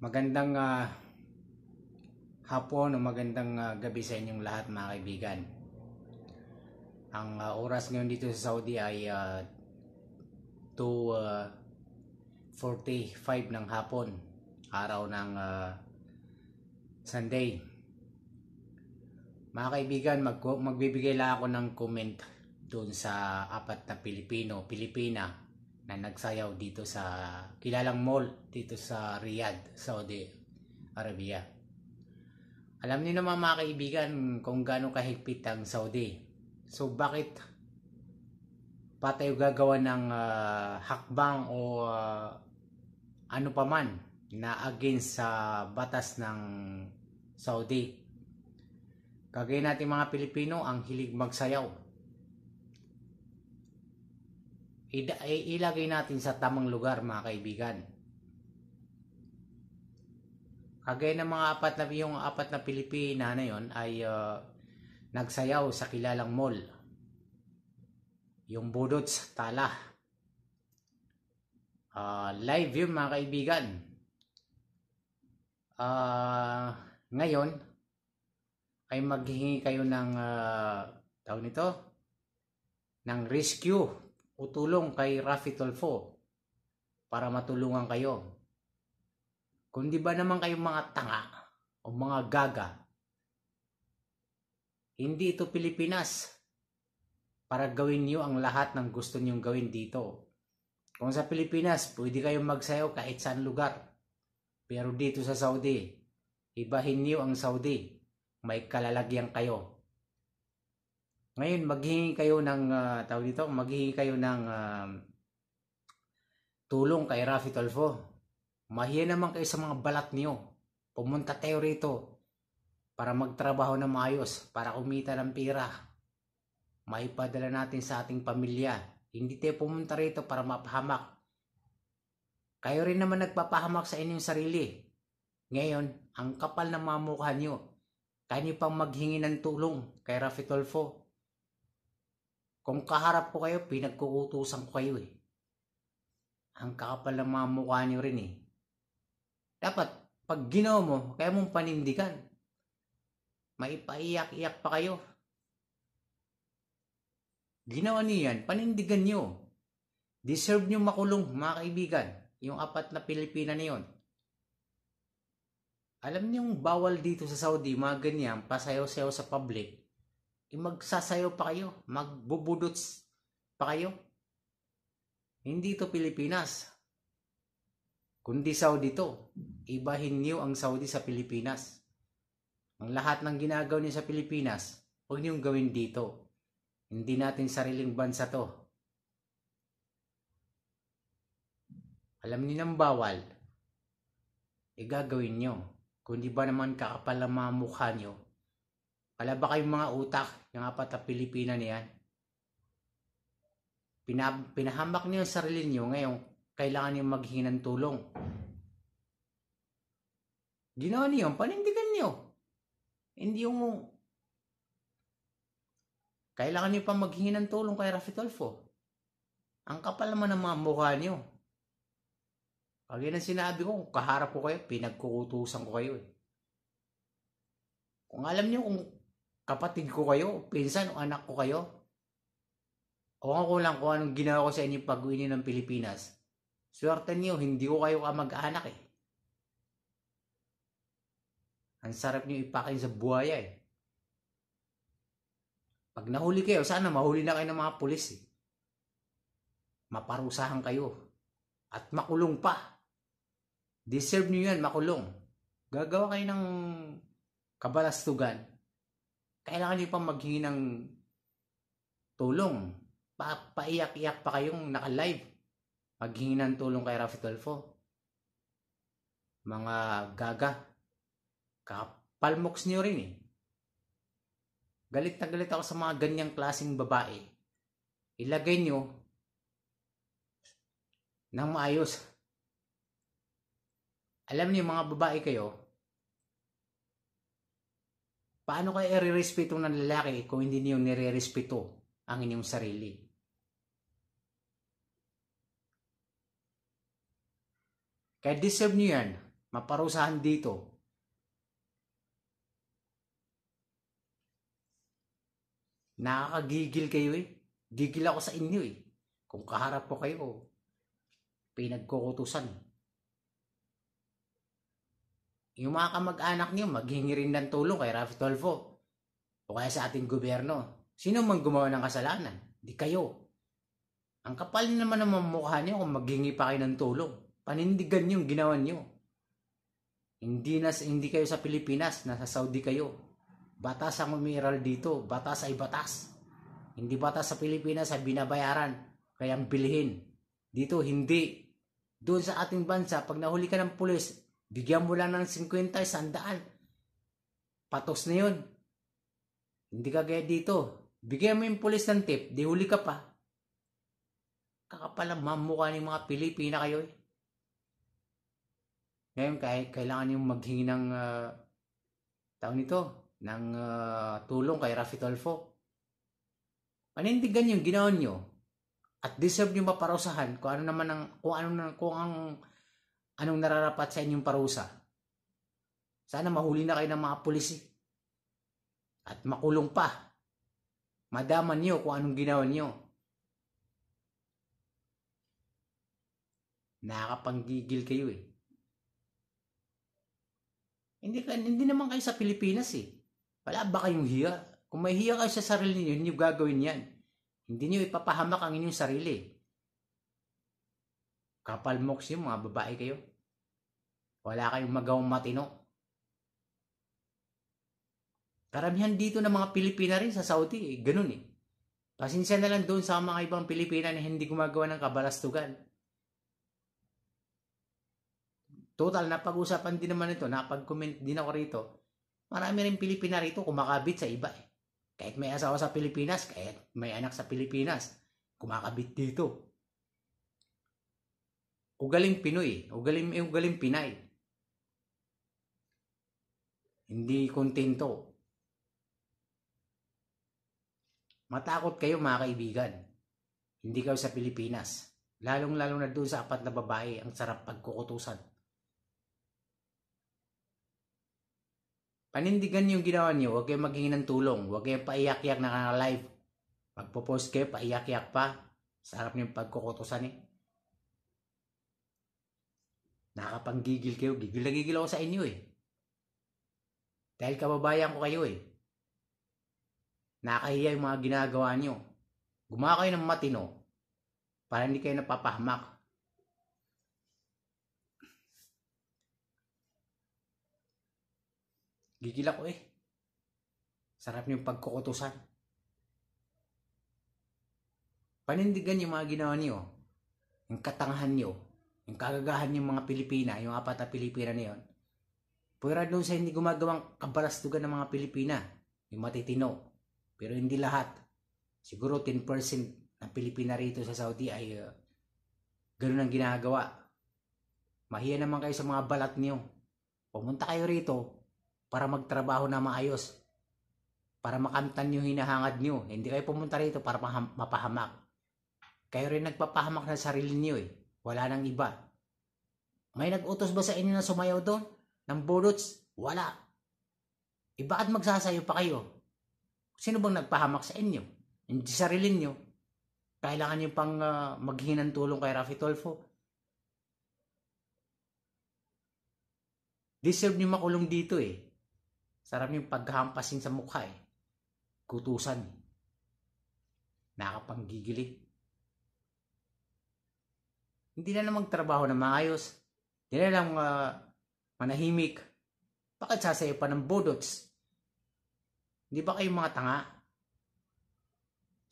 Magandang uh, hapon o magandang uh, gabi sa inyong lahat mga kaibigan. Ang uh, oras ngayon dito sa Saudi ay uh, 2.45 uh, ng hapon, araw ng uh, Sunday. Mga kaibigan, mag magbibigay lang ako ng comment doon sa apat na Pilipino, Pilipina na nagsayaw dito sa kilalang mall dito sa Riyadh, Saudi Arabia. Alam niyo naman mga kaibigan kung gaano kahigpit ang Saudi. So bakit pa tayo gagawa ng uh, hakbang o uh, ano paman na against sa batas ng Saudi. Kagaya natin mga Pilipino ang hilig magsayaw Eh, ilagay natin sa tamang lugar mga kaibigan. Kagaya ng mga apat na yung apat na Pilipina na yon ay uh, nagsayaw sa kilalang mall. Yung budot sa tala. Uh, live view mga kaibigan. Uh, ngayon ay maghingi kayo ng uh, tawag nito ng rescue utulong kay Rafi Tolfo para matulungan kayo. Kung Kundi ba naman kayong mga tanga o mga gaga? Hindi ito Pilipinas para gawin niyo ang lahat ng gusto niyong gawin dito. Kung sa Pilipinas, pwede kayong magsayaw kahit saan lugar. Pero dito sa Saudi, ibahin niyo ang Saudi. May kalalagyan kayo. Ngayon, maghingi kayo ng, uh, tawag dito, maghingi kayo ng uh, tulong kay Rafi Tolfo. Mahiya naman kayo sa mga balat niyo. Pumunta tayo rito para magtrabaho na maayos, para kumita ng pira. Maipadala natin sa ating pamilya. Hindi tayo pumunta rito para mapahamak. Kayo rin naman nagpapahamak sa inyong sarili. Ngayon, ang kapal na mamukha niyo, kaya pang maghingi ng tulong kay Rafi Tolfo kung kaharap ko kayo, pinagkukutusan ko kayo eh. Ang kakapal ng mga mukha nyo rin eh. Dapat, pag ginawa mo, kaya mong panindigan. Maipaiyak-iyak pa kayo. Ginawa niyo yan, panindigan niyo. Deserve niyo makulong, mga kaibigan, yung apat na Pilipina na yun. Alam niyo yung bawal dito sa Saudi, mga ganyan, pasayaw-sayaw sa public, magsasayo pa kayo, magbubudots pa kayo. Hindi ito Pilipinas, kundi Saudi to. Ibahin niyo ang Saudi sa Pilipinas. Ang lahat ng ginagawa niyo sa Pilipinas, huwag niyong gawin dito. Hindi natin sariling bansa to. Alam niyo nang bawal, igagawin niyo. Kundi ba naman kakapal ang mga mukha nyo wala ba kayong mga utak? Yung apat na Pilipina niyan. Pinab pinahamak niyo yung sarili niyo ngayon kailangan niyo maghingi ng tulong. Ginawa niyo, panindigan niyo. Hindi yung kailangan niyo pa maghingi ng tulong kay Rafi Ang kapal naman ng mga mukha niyo. Pag yun ang sinabi ko, kaharap ko kayo, pinagkukutusan ko kayo eh. Kung alam niyo kung kapatid ko kayo, pinsan o anak ko kayo. O ako lang kung anong ginawa ko sa inyo pag ng Pilipinas. Swerte niyo, hindi ko kayo kamag-anak eh. Ang sarap niyo ipakin sa buhaya eh. Pag nahuli kayo, sana mahuli na kayo ng mga pulis eh. Maparusahan kayo. At makulong pa. Deserve niyo yan, makulong. Gagawa kayo ng kabalastugan kailangan niyo pa maghingi ng tulong. Pa paiyak-iyak pa kayong naka-live. Maghingi ng tulong kay Rafi Tulfo. Mga gaga. Kapalmox niyo rin eh. Galit na galit ako sa mga ganyang klaseng babae. Ilagay nyo ng maayos. Alam niyo mga babae kayo, Paano kayo irerespeto ng lalaki kung hindi niyo nirerespeto ang inyong sarili? Kaya deserve niyo yan. Maparusahan dito. Nakakagigil kayo eh. Gigil ako sa inyo eh. Kung kaharap ko kayo, pinagkukutusan eh. Yung mga kamag-anak niyo, maghingi rin ng tulong kay Rafi Tolfo o kaya sa ating gobyerno. Sino mang gumawa ng kasalanan? Di kayo. Ang kapal naman ng mamukha niyo kung maghingi pa kayo ng tulong. Panindigan niyo yung ginawa niyo. Hindi, na, hindi kayo sa Pilipinas, nasa Saudi kayo. Batas ang umiral dito, batas ay batas. Hindi batas sa Pilipinas ay binabayaran, kayang bilhin. Dito hindi. Doon sa ating bansa, pag nahuli ka ng pulis, Bigyan mo lang ng 50, 100. Patos na yun. Hindi ka gaya dito. Bigyan mo yung pulis ng tip, di huli ka pa. Kakapala, mamukha ng mga Pilipina kayo eh. Ngayon, kahit kailangan yung maghingi ng uh, ah, tao nito, ng uh, tulong kay Rafi Tolfo. Panindigan yung ginawa nyo at deserve nyo maparusahan kung ano naman ang, kung ano, kung ang Anong nararapat sa inyong parusa? Sana mahuli na kayo ng mga pulis eh. At makulong pa. Madaman niyo kung anong ginawa niyo. Nakakapanggigil kayo eh. Hindi, hindi naman kayo sa Pilipinas eh. Wala ba kayong hiya? Kung may hiya kayo sa sarili niyo, hindi nyo gagawin yan. Hindi niyo ipapahamak ang inyong sarili. Kapal mox yung mga babae kayo. Wala kayong magawang matino. Karamihan dito ng mga Pilipina rin sa Saudi, eh, ganun eh. Pasensya na lang doon sa mga ibang Pilipina na hindi gumagawa ng kabalastugan. Total, napag-usapan din naman ito, napag-comment din ako rito. Marami rin Pilipina rito kumakabit sa iba eh. Kahit may asawa sa Pilipinas, kahit may anak sa Pilipinas, kumakabit dito. Ugaling Pinoy, ugaling, ugaling Pinay. Hindi kontento. Matakot kayo mga kaibigan. Hindi kayo sa Pilipinas. Lalong-lalo na doon sa apat na babae, ang sarap pagkukutusan. Panindigan niyo yung ginawa niyo, huwag kayong maghingi ng tulong, huwag kayong paiyak-iyak na live. Pagpo-post kayo, paiyak-iyak pa. Sarap niyo yung pagkukutusan eh. Nakapanggigil kayo, gigil na gigil ako sa inyo eh. Dahil kababayan ko kayo eh. Nakahiya yung mga ginagawa nyo. Gumawa kayo ng matino para hindi kayo napapahamak. Gigil ako eh. Sarap yung pagkukutusan. Panindigan yung mga ginawa niyo. Yung katangahan niyo. Yung kagagahan yung mga Pilipina, yung apat na Pilipina niyon. Pwera doon sa hindi gumagawang kabalastugan ng mga Pilipina, yung matitino. Pero hindi lahat. Siguro 10% ng Pilipina rito sa Saudi ay uh, ganun ang ginagawa. Mahiya naman kayo sa mga balat niyo. Pumunta kayo rito para magtrabaho na maayos. Para makamtan yung hinahangad niyo. Hindi kayo pumunta rito para mapahamak. Kayo rin nagpapahamak ng sarili niyo eh. Wala nang iba. May nag-utos ba sa inyo na sumayaw doon? ng bulots? Wala. E bakit magsasayo pa kayo? Sino bang nagpahamak sa inyo? Hindi sarili nyo. Kailangan nyo pang uh, maghinang tulong kay Rafi Tolfo. Deserve nyo makulong dito eh. Sarap yung paghampasin sa mukha eh. Kutusan eh. Nakakapanggigili. Hindi na namang trabaho na maayos. Hindi na lang uh, manahimik, bakit sasayo pa ng budots? Hindi ba kayo mga tanga?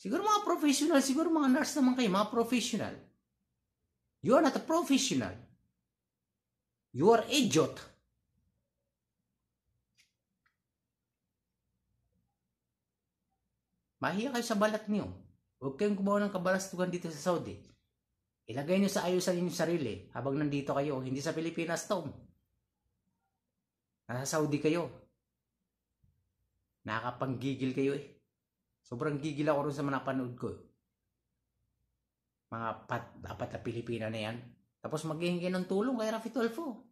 Siguro mga professional, siguro mga nurse naman kayo, mga professional. You are not a professional. You are idiot. Mahiya kayo sa balat niyo. Huwag kayong gumawa ng kabalastugan dito sa Saudi. Ilagay niyo sa ayusan niyo sarili habang nandito kayo, hindi sa Pilipinas to. Nasa Saudi kayo. Nakapanggigil kayo eh. Sobrang gigil ako rin sa mga panood ko. Eh. Mga pat, apat na Pilipina na yan. Tapos maghihingi ng tulong kay Rafi Tulfo.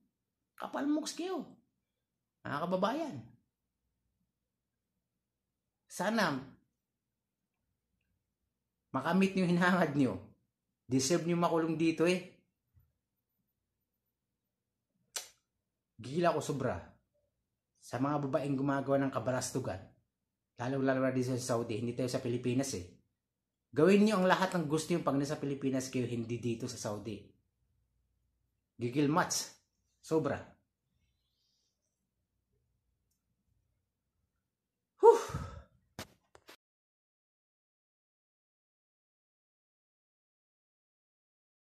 Kapal moks kayo. Mga kababayan. Sana makamit niyo hinangad niyo. Deserve niyo makulong dito eh. Gila ko sobra sa mga babaeng gumagawa ng kabarastugan, lalo-lalo na dito sa Saudi, hindi tayo sa Pilipinas eh. Gawin niyo ang lahat ng gusto niyo pag nasa Pilipinas kayo hindi dito sa Saudi. Gigil much. Sobra. Whew.